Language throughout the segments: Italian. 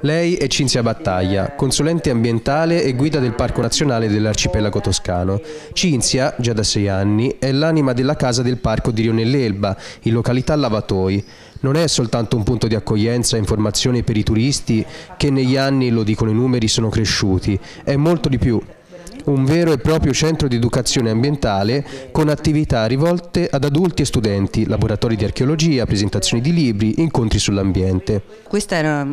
Lei è Cinzia Battaglia, consulente ambientale e guida del Parco Nazionale dell'Arcipelago Toscano. Cinzia, già da sei anni, è l'anima della casa del Parco di Rione Rionell'Elba, in località Lavatoi. Non è soltanto un punto di accoglienza e informazione per i turisti che negli anni, lo dicono i numeri, sono cresciuti. È molto di più un vero e proprio centro di educazione ambientale con attività rivolte ad adulti e studenti, laboratori di archeologia, presentazioni di libri, incontri sull'ambiente. Questa era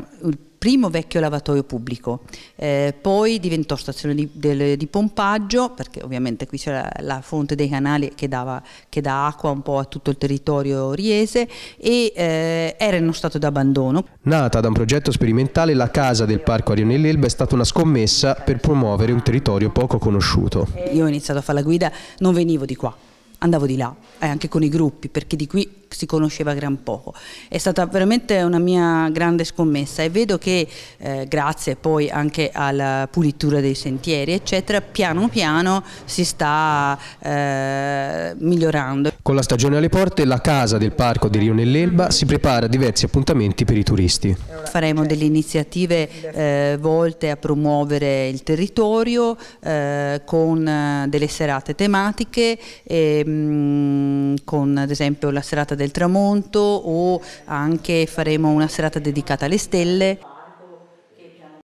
primo vecchio lavatoio pubblico, eh, poi diventò stazione di, del, di, pompaggio, perché ovviamente qui c'era la fonte dei canali che, dava, che, dà acqua un po' a tutto il territorio riese e eh, era in uno stato d'abbandono. Nata da un progetto sperimentale, la casa del parco Arione Lelba è stata una scommessa per promuovere un territorio poco conosciuto. Io ho iniziato a fare la guida, non venivo di qua, andavo di là, eh, anche con i gruppi, perché di qui si conosceva gran poco. È stata veramente una mia grande scommessa e vedo che eh, grazie poi anche alla pulitura dei sentieri, eccetera, piano piano si sta eh, migliorando. Con la stagione alle porte, la Casa del Parco di Rio nell'Elba si prepara a diversi appuntamenti per i turisti. Faremo delle iniziative eh, volte a promuovere il territorio eh, con eh, delle serate tematiche, e, ehm, mh, con ad esempio la serata del tramonto o anche faremo una serata dedicata alle stelle.